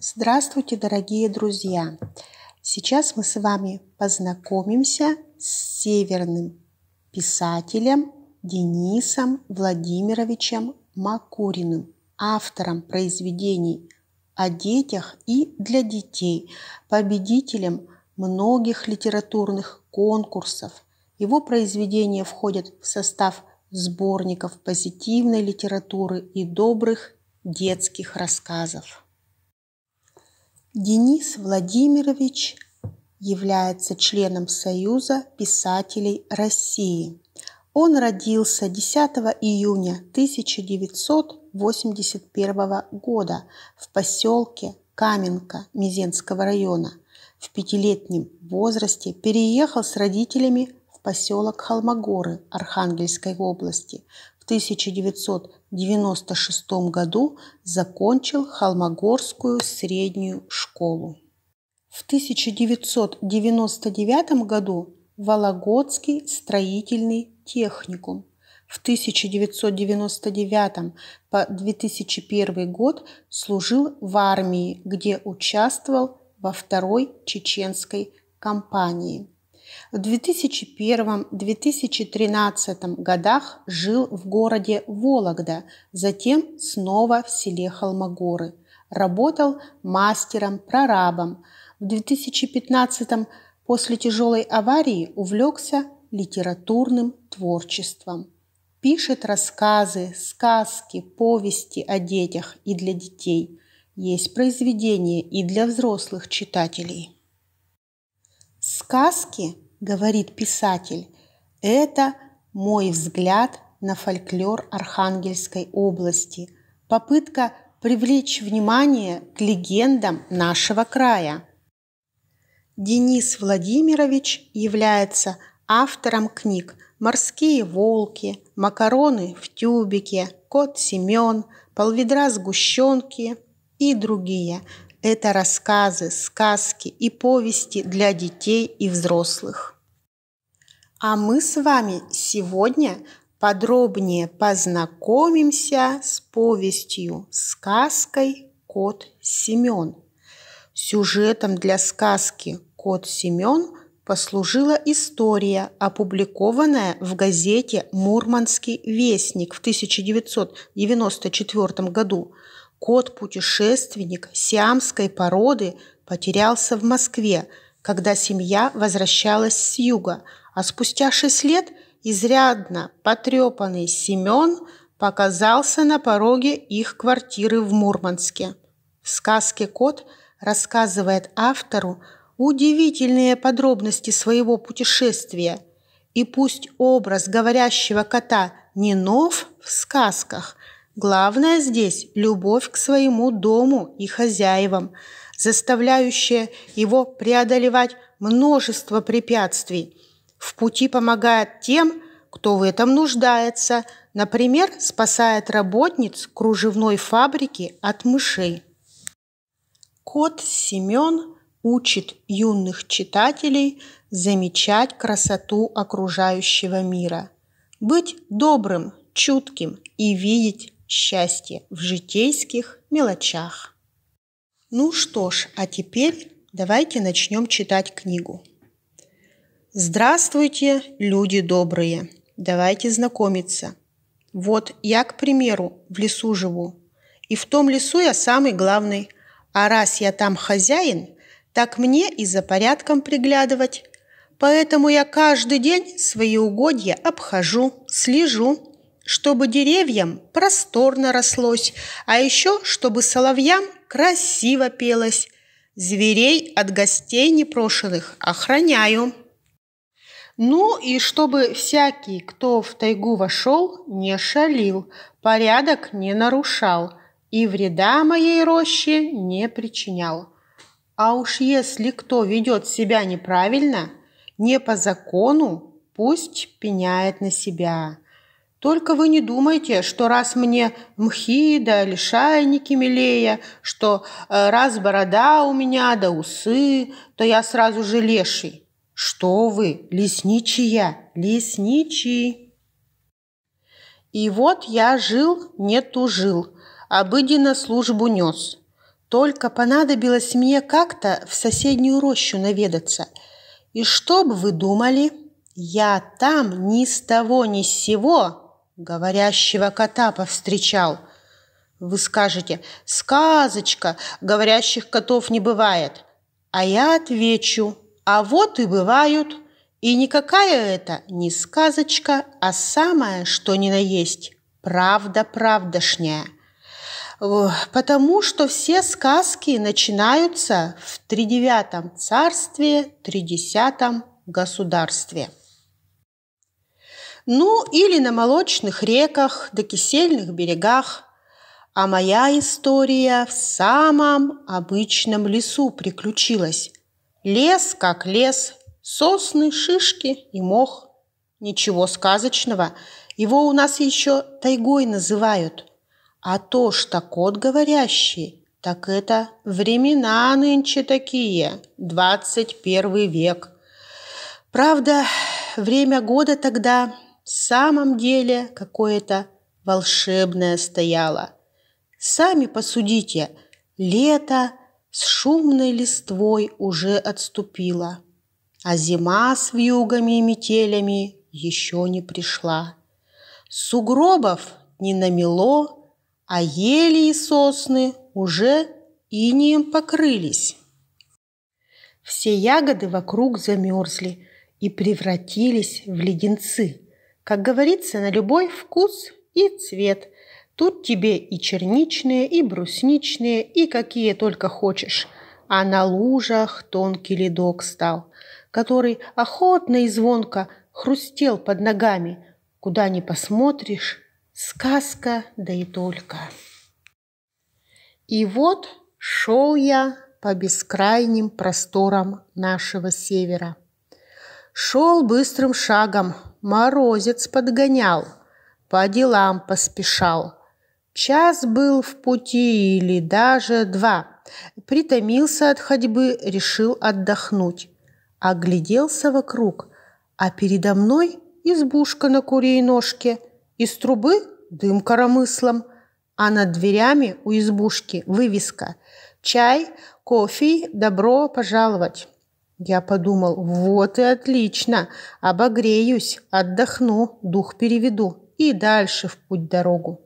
Здравствуйте, дорогие друзья! Сейчас мы с вами познакомимся с северным писателем Денисом Владимировичем Макуриным, автором произведений о детях и для детей, победителем многих литературных конкурсов. Его произведения входят в состав сборников позитивной литературы и добрых детских рассказов. Денис Владимирович является членом Союза писателей России. Он родился 10 июня 1981 года в поселке Каменка Мизенского района. В пятилетнем возрасте переехал с родителями в поселок Холмогоры Архангельской области, 1996 году закончил Холмогорскую среднюю школу. В 1999 году Вологодский строительный техникум. В 1999 по 2001 год служил в армии, где участвовал во Второй чеченской кампании. В 2001-2013 годах жил в городе Вологда, затем снова в селе Холмогоры. Работал мастером-прорабом. В 2015 после тяжелой аварии увлекся литературным творчеством. Пишет рассказы, сказки, повести о детях и для детей. Есть произведения и для взрослых читателей. Сказки, говорит писатель, это мой взгляд на фольклор Архангельской области, попытка привлечь внимание к легендам нашего края. Денис Владимирович является автором книг «Морские волки», «Макароны в тюбике», «Кот Семен», «Полведра сгущенки» и другие –– это рассказы, сказки и повести для детей и взрослых. А мы с вами сегодня подробнее познакомимся с повестью «Сказкой Кот Семен». Сюжетом для сказки «Кот Семен» послужила история, опубликованная в газете «Мурманский вестник» в 1994 году. Кот-путешественник сиамской породы потерялся в Москве, когда семья возвращалась с юга, а спустя шесть лет изрядно потрепанный Семен показался на пороге их квартиры в Мурманске. В сказке «Кот» рассказывает автору удивительные подробности своего путешествия. И пусть образ говорящего кота не нов в сказках, Главное здесь – любовь к своему дому и хозяевам, заставляющая его преодолевать множество препятствий. В пути помогает тем, кто в этом нуждается, например, спасает работниц кружевной фабрики от мышей. Кот Семен учит юных читателей замечать красоту окружающего мира, быть добрым, чутким и видеть счастье в житейских мелочах. Ну что ж, а теперь давайте начнем читать книгу. Здравствуйте, люди добрые. Давайте знакомиться. Вот я, к примеру, в лесу живу. И в том лесу я самый главный. А раз я там хозяин, так мне и за порядком приглядывать. Поэтому я каждый день свои угодья обхожу, слежу, чтобы деревьям просторно рослось, а еще чтобы соловьям красиво пелось. Зверей от гостей непрошенных охраняю. Ну и чтобы всякий, кто в тайгу вошел, не шалил, порядок не нарушал и вреда моей роще не причинял. А уж если кто ведет себя неправильно, не по закону, пусть пеняет на себя. Только вы не думайте, что раз мне мхи да лишайники милее, что э, раз борода у меня да усы, то я сразу же леший. Что вы, лесничья, лесничий. И вот я жил, не тужил, обыденно службу нес. Только понадобилось мне как-то в соседнюю рощу наведаться. И что бы вы думали, я там ни с того ни с сего Говорящего кота повстречал. Вы скажете, сказочка, говорящих котов не бывает. А я отвечу, а вот и бывают. И никакая это не сказочка, а самое, что ни на есть, правда правдошняя. Потому что все сказки начинаются в тридевятом царстве, тридесятом государстве. Ну, или на молочных реках до кисельных берегах. А моя история в самом обычном лесу приключилась. Лес как лес, сосны, шишки и мох. Ничего сказочного, его у нас еще тайгой называют. А то, что кот говорящий, так это времена нынче такие, 21 век. Правда, время года тогда в самом деле какое-то волшебное стояло. Сами посудите, лето с шумной листвой уже отступило, а зима с вьюгами и метелями еще не пришла. Сугробов не намело, а ели и сосны уже инием покрылись. Все ягоды вокруг замерзли и превратились в леденцы – как говорится, на любой вкус и цвет. Тут тебе и черничные, и брусничные, и какие только хочешь. А на лужах тонкий ледок стал, который охотно и звонко хрустел под ногами. Куда ни посмотришь, сказка, да и только. И вот шел я по бескрайним просторам нашего севера – Шел быстрым шагом, морозец подгонял, по делам поспешал. Час был в пути или даже два. Притомился от ходьбы, решил отдохнуть. Огляделся вокруг, а передо мной избушка на курей ножке, из трубы дым коромыслом, а над дверями у избушки вывеска «Чай, кофе, добро пожаловать». Я подумал, вот и отлично, обогреюсь, отдохну, дух переведу и дальше в путь дорогу.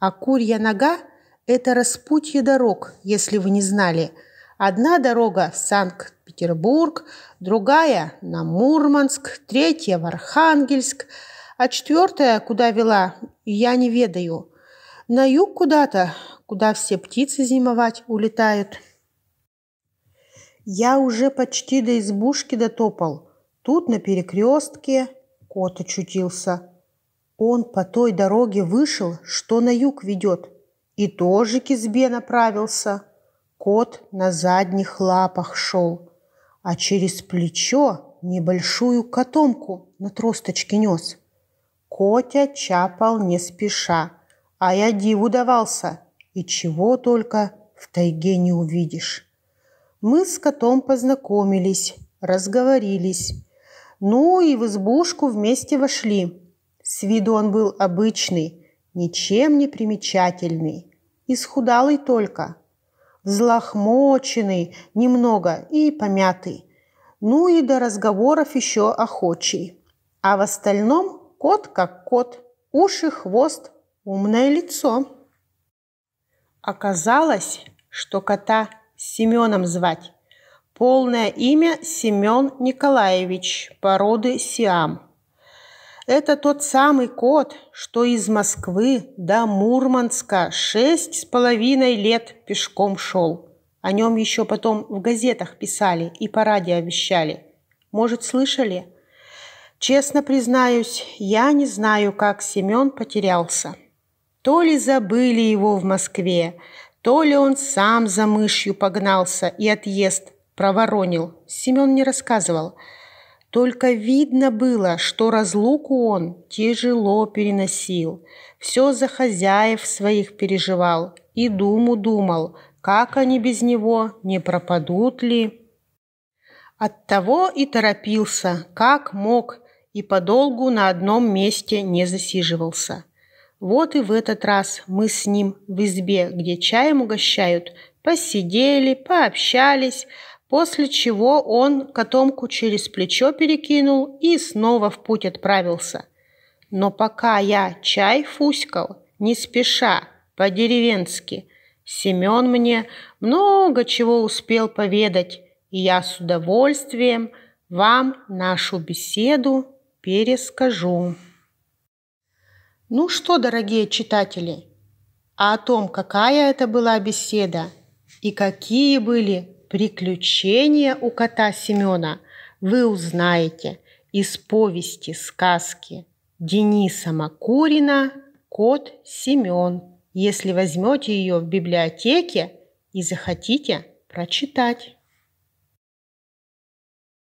А курья нога – это распутье дорог, если вы не знали. Одна дорога в – Санкт-Петербург, другая – на Мурманск, третья – в Архангельск, а четвертая, куда вела, я не ведаю. На юг куда-то, куда все птицы зимовать улетают». Я уже почти до избушки дотопал. Тут на перекрестке кот очутился. Он по той дороге вышел, что на юг ведет, и тоже к избе направился. Кот на задних лапах шел, а через плечо небольшую котомку на тросточке нес. Котя чапал не спеша, а я диву давался, и чего только в тайге не увидишь. Мы с котом познакомились, разговорились. Ну и в избушку вместе вошли. С виду он был обычный, ничем не примечательный. Исхудалый только. Взлохмоченный немного и помятый. Ну и до разговоров еще охочий. А в остальном кот как кот. Уши, хвост, умное лицо. Оказалось, что кота Семеном звать. Полное имя Семен Николаевич, породы Сиам. Это тот самый кот, что из Москвы до Мурманска шесть с половиной лет пешком шел. О нем еще потом в газетах писали и по радио вещали. Может, слышали? Честно признаюсь, я не знаю, как Семен потерялся. То ли забыли его в Москве, то ли он сам за мышью погнался и отъезд проворонил, Семен не рассказывал. Только видно было, что разлуку он тяжело переносил, все за хозяев своих переживал и думу думал, как они без него, не пропадут ли. Оттого и торопился, как мог, и подолгу на одном месте не засиживался. Вот и в этот раз мы с ним в избе, где чаем угощают, посидели, пообщались, после чего он котомку через плечо перекинул и снова в путь отправился. Но пока я чай фуськал, не спеша, по-деревенски, Семен мне много чего успел поведать, и я с удовольствием вам нашу беседу перескажу. Ну что, дорогие читатели, а о том, какая это была беседа и какие были приключения у кота Семена, вы узнаете из повести сказки Дениса Макурина «Кот Семен», если возьмете ее в библиотеке и захотите прочитать.